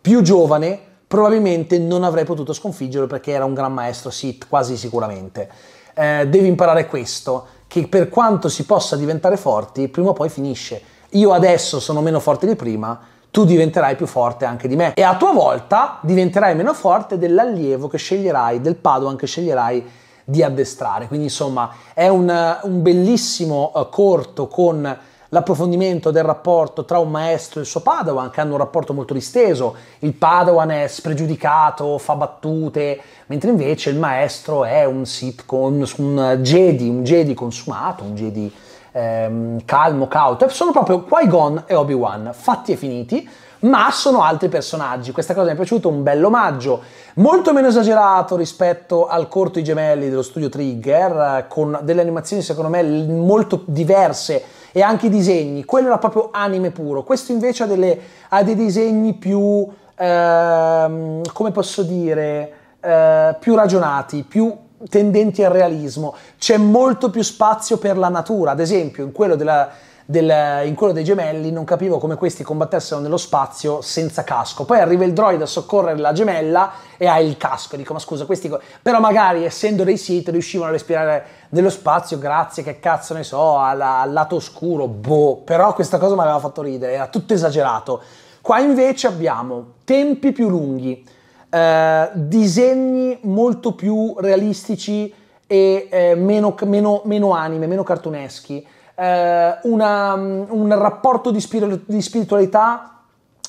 più giovane probabilmente non avrei potuto sconfiggerlo perché era un gran maestro, sì, quasi sicuramente. Eh, devi imparare questo, che per quanto si possa diventare forti, prima o poi finisce. Io adesso sono meno forte di prima, tu diventerai più forte anche di me e a tua volta diventerai meno forte dell'allievo che sceglierai, del Padoan che sceglierai di addestrare. Quindi insomma è un, un bellissimo uh, corto con l'approfondimento del rapporto tra un maestro e il suo padawan, che hanno un rapporto molto disteso. Il padawan è spregiudicato, fa battute, mentre invece il maestro è un sitcom, un Jedi, un Jedi consumato, un Jedi ehm, calmo, cauto. sono proprio Qui-Gon e Obi-Wan, fatti e finiti ma sono altri personaggi. Questa cosa mi è piaciuta, un bel omaggio, molto meno esagerato rispetto al corto I gemelli dello studio Trigger, con delle animazioni secondo me molto diverse e anche i disegni. Quello era proprio anime puro, questo invece ha, delle, ha dei disegni più, ehm, come posso dire, eh, più ragionati, più tendenti al realismo. C'è molto più spazio per la natura, ad esempio in quello della del, in quello dei gemelli non capivo come questi combattessero nello spazio senza casco. Poi arriva il droid a soccorrere la gemella e ha il casco. Dico, ma scusa, questi... Co-". Però magari, essendo dei Sith, riuscivano a respirare nello spazio grazie, che cazzo ne so, alla, al lato oscuro, boh. Però questa cosa mi aveva fatto ridere, era tutto esagerato. Qua invece abbiamo tempi più lunghi, eh, disegni molto più realistici e eh, meno, meno, meno anime, meno cartuneschi eh, una, mm, un rapporto di, spir- di spiritualità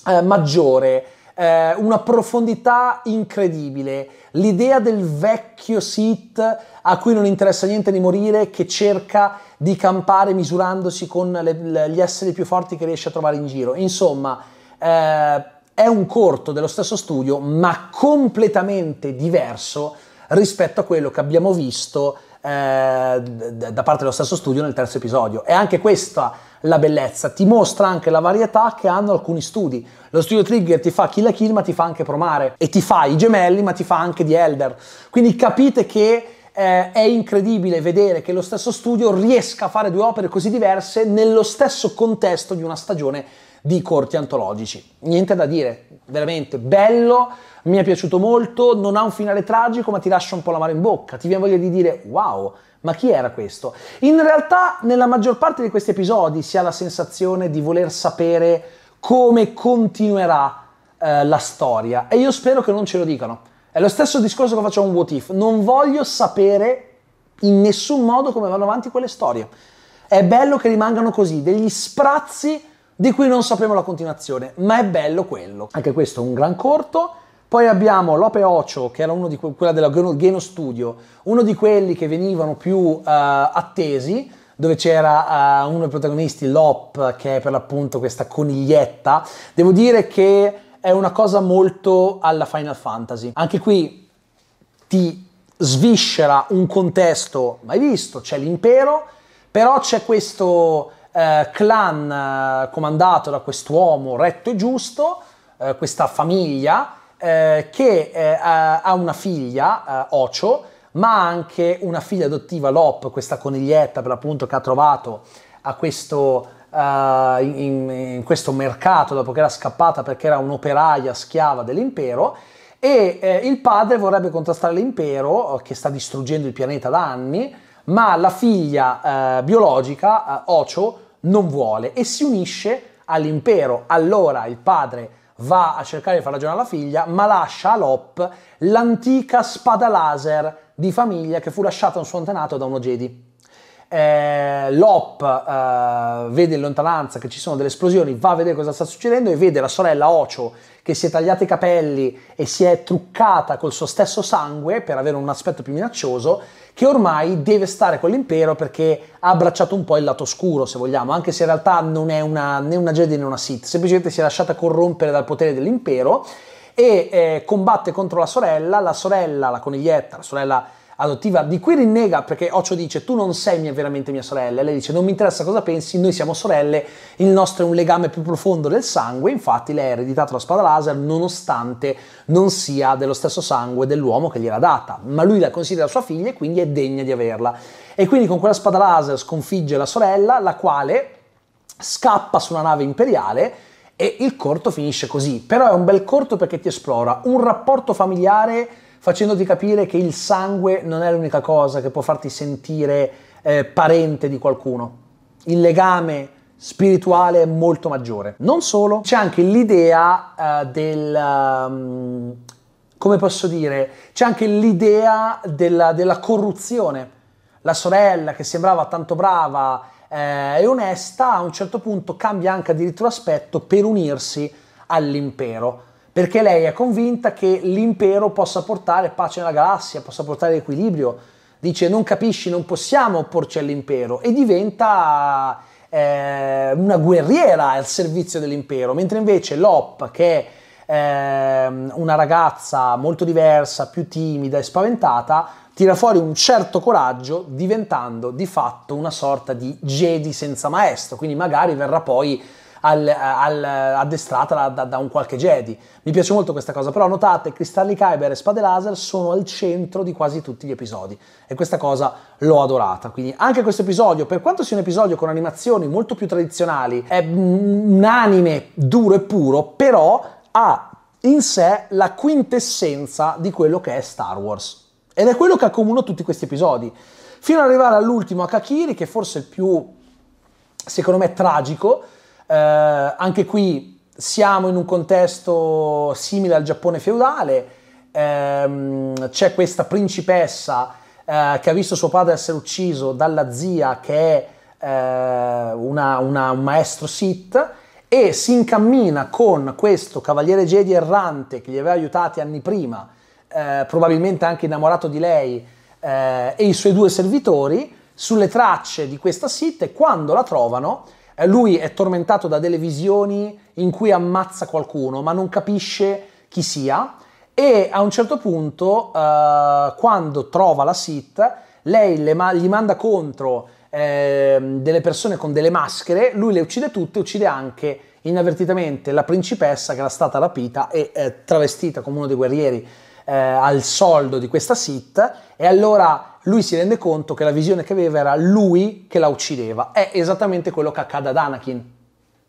eh, maggiore, eh, una profondità incredibile, l'idea del vecchio Sith a cui non interessa niente di morire, che cerca di campare misurandosi con le, le, gli esseri più forti che riesce a trovare in giro. Insomma, eh, è un corto dello stesso studio, ma completamente diverso rispetto a quello che abbiamo visto eh, da parte dello stesso studio nel terzo episodio. E anche questa la bellezza, ti mostra anche la varietà che hanno alcuni studi. Lo studio Trigger ti fa kill a kill ma ti fa anche promare e ti fa i gemelli ma ti fa anche di Elder. Quindi capite che eh, è incredibile vedere che lo stesso studio riesca a fare due opere così diverse nello stesso contesto di una stagione di corti antologici. Niente da dire, veramente bello mi è piaciuto molto, non ha un finale tragico ma ti lascia un po' la mano in bocca, ti viene voglia di dire wow, ma chi era questo? In realtà nella maggior parte di questi episodi si ha la sensazione di voler sapere come continuerà eh, la storia e io spero che non ce lo dicano. È lo stesso discorso che faccio a un what if, non voglio sapere in nessun modo come vanno avanti quelle storie. È bello che rimangano così, degli sprazzi di cui non sappiamo la continuazione, ma è bello quello. Anche questo è un gran corto, poi abbiamo Lope Ocho, che era uno di que- quella della Geno Studio, uno di quelli che venivano più uh, attesi, dove c'era uh, uno dei protagonisti, Lop, che è per l'appunto questa coniglietta. Devo dire che è una cosa molto alla Final Fantasy. Anche qui ti sviscera un contesto, mai visto, c'è l'impero, però c'è questo eh, clan eh, comandato da quest'uomo retto e giusto, eh, questa famiglia eh, che eh, ha una figlia, eh, Ocho, ma anche una figlia adottiva, Lop, questa coniglietta per l'appunto che ha trovato a questo, uh, in, in, questo mercato dopo che era scappata perché era un'operaia schiava dell'impero. E eh, il padre vorrebbe contrastare l'impero che sta distruggendo il pianeta da anni, ma la figlia biologica, Ocho, non vuole e si unisce all'impero. Allora il padre va a cercare di far ragionare la figlia, ma lascia a Lop l'antica spada laser di famiglia che fu lasciata a un suo antenato da uno Jedi eh, Lop eh, vede in lontananza che ci sono delle esplosioni, va a vedere cosa sta succedendo e vede la sorella Ocho che si è tagliata i capelli e si è truccata col suo stesso sangue per avere un aspetto più minaccioso, che ormai deve stare con l'impero perché ha abbracciato un po' il lato oscuro, se vogliamo, anche se in realtà non è una, né una Jedi né una Sith, semplicemente si è lasciata corrompere dal potere dell'impero e eh, combatte contro la sorella, la sorella, la coniglietta, la sorella adottiva, di cui rinnega perché Occio dice tu non sei mia, veramente mia sorella, lei dice non mi interessa cosa pensi, noi siamo sorelle, il nostro è un legame più profondo del sangue, infatti lei ha ereditato la spada laser nonostante non sia dello stesso sangue dell'uomo che gliel'ha data, ma lui la considera sua figlia e quindi è degna di averla. E quindi con quella spada laser sconfigge la sorella, la quale scappa su una nave imperiale e il corto finisce così, però è un bel corto perché ti esplora un rapporto familiare facendoti capire che il sangue non è l'unica cosa che può farti sentire eh, parente di qualcuno. Il legame spirituale è molto maggiore. Non solo, c'è anche l'idea eh, del... Um, come posso dire? C'è anche l'idea della, della, corruzione. La sorella che sembrava tanto brava eh, e onesta a un certo punto cambia anche addirittura aspetto per unirsi all'impero perché lei è convinta che l'impero possa portare pace nella galassia, possa portare equilibrio. Dice non capisci, non possiamo opporci all'impero e diventa eh, una guerriera al servizio dell'impero, mentre invece Lop, che è eh, una ragazza molto diversa, più timida e spaventata, tira fuori un certo coraggio diventando di fatto una sorta di Jedi senza maestro, quindi magari verrà poi al, al, addestrata da, da, da, un qualche Jedi. Mi piace molto questa cosa, però notate, cristalli Kyber e spade laser sono al centro di quasi tutti gli episodi e questa cosa l'ho adorata. Quindi anche questo episodio, per quanto sia un episodio con animazioni molto più tradizionali, è un anime duro e puro, però ha in sé la quintessenza di quello che è Star Wars. Ed è quello che accomuna tutti questi episodi. Fino ad arrivare all'ultimo, a Kakiri, che forse è il più, secondo me, tragico, eh, anche qui siamo in un contesto simile al Giappone feudale, ehm, c'è questa principessa eh, che ha visto suo padre essere ucciso dalla zia che è eh, una, una, un maestro Sith e si incammina con questo cavaliere Jedi errante che li aveva aiutati anni prima, eh, probabilmente anche innamorato di lei, eh, e i suoi due servitori sulle tracce di questa Sith e quando la trovano eh, lui è tormentato da delle visioni in cui ammazza qualcuno, ma non capisce chi sia. E a un certo punto, eh, quando trova la Sith, lei ma- gli manda contro eh, delle persone con delle maschere, lui le uccide tutte, uccide anche inavvertitamente la principessa che era stata rapita e eh, travestita come uno dei guerrieri eh, al soldo di questa Sith. E allora lui si rende conto che la visione che aveva era lui che la uccideva. È esattamente quello che accade ad Anakin.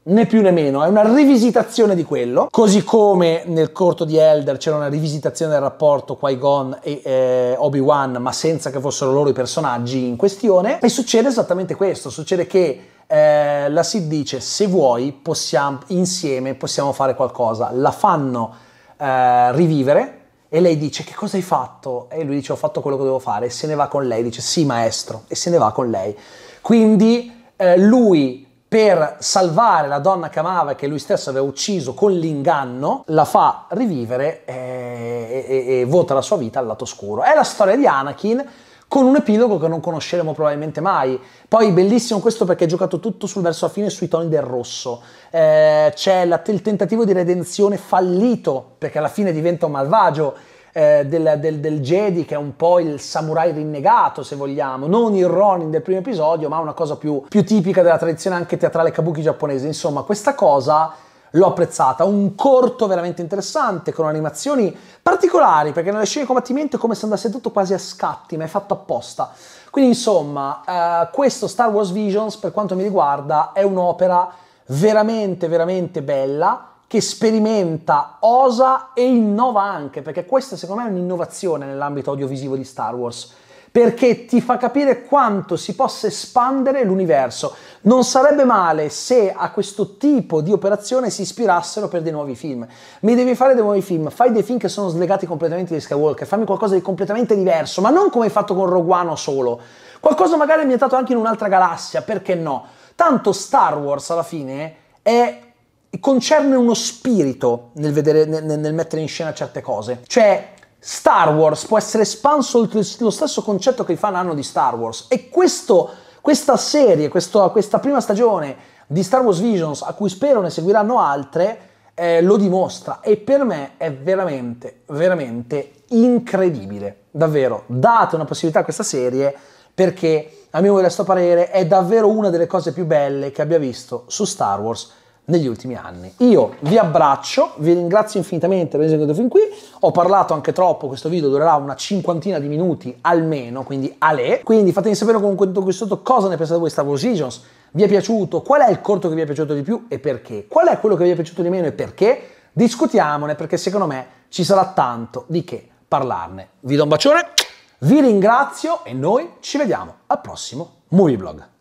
Né più né meno, è una rivisitazione di quello. Così come nel corto di Elder c'era una rivisitazione del rapporto Qui-Gon e eh, Obi-Wan, ma senza che fossero loro i personaggi in questione. E succede esattamente questo: succede che eh, la Sid dice: Se vuoi, possiamo, insieme possiamo fare qualcosa. La fanno eh, rivivere e lei dice che cosa hai fatto? E lui dice ho fatto quello che dovevo fare e se ne va con lei, dice sì maestro e se ne va con lei. Quindi eh, lui per salvare la donna che amava e che lui stesso aveva ucciso con l'inganno, la fa rivivere eh, e, e, e, vota la sua vita al lato oscuro. È la storia di Anakin con un epilogo che non conosceremo probabilmente mai. Poi bellissimo questo perché è giocato tutto sul verso a fine sui toni del rosso. Eh, c'è la, il tentativo di redenzione fallito, perché alla fine diventa un malvagio. Eh, del, del, del, Jedi che è un po' il samurai rinnegato se vogliamo, non il Ronin del primo episodio ma una cosa più, più tipica della tradizione anche teatrale kabuki giapponese, insomma questa cosa l'ho apprezzata. Un corto veramente interessante, con animazioni particolari, perché nelle scene di combattimento è come se andasse tutto quasi a scatti, ma è fatto apposta. Quindi insomma, eh, questo Star Wars Visions, per quanto mi riguarda, è un'opera veramente, veramente bella che sperimenta, osa e innova anche, perché questa secondo me è un'innovazione nell'ambito audiovisivo di Star Wars perché ti fa capire quanto si possa espandere l'universo. Non sarebbe male se a questo tipo di operazione si ispirassero per dei nuovi film. Mi devi fare dei nuovi film, fai dei film che sono slegati completamente di Skywalker, fammi qualcosa di completamente diverso, ma non come hai fatto con Rogue One solo. Qualcosa magari ambientato anche in un'altra galassia, perché no? Tanto Star Wars alla fine è concerne uno spirito nel, vedere, nel, nel mettere in scena certe cose. Cioè, Star Wars può essere espanso lo stesso concetto che i fan hanno di Star Wars e questo, questa serie, questo, questa prima stagione di Star Wars Visions, a cui spero ne seguiranno altre, eh, lo dimostra e per me è veramente, veramente incredibile. Davvero, date una possibilità a questa serie perché, a mio modesto parere, è davvero una delle cose più belle che abbia visto su Star Wars negli ultimi anni. Io vi abbraccio, vi ringrazio infinitamente per aver seguito fin qui, ho parlato anche troppo, questo video durerà una cinquantina di minuti almeno, quindi ale, quindi fatemi sapere comunque tutto qui sotto cosa ne pensate voi di Star Wars Visions, vi è piaciuto, qual è il corto che vi è piaciuto di più e perché, qual è quello che vi è piaciuto di meno e perché, discutiamone perché secondo me ci sarà tanto di che parlarne. Vi do un bacione, vi ringrazio e noi ci vediamo al prossimo Movie Blog.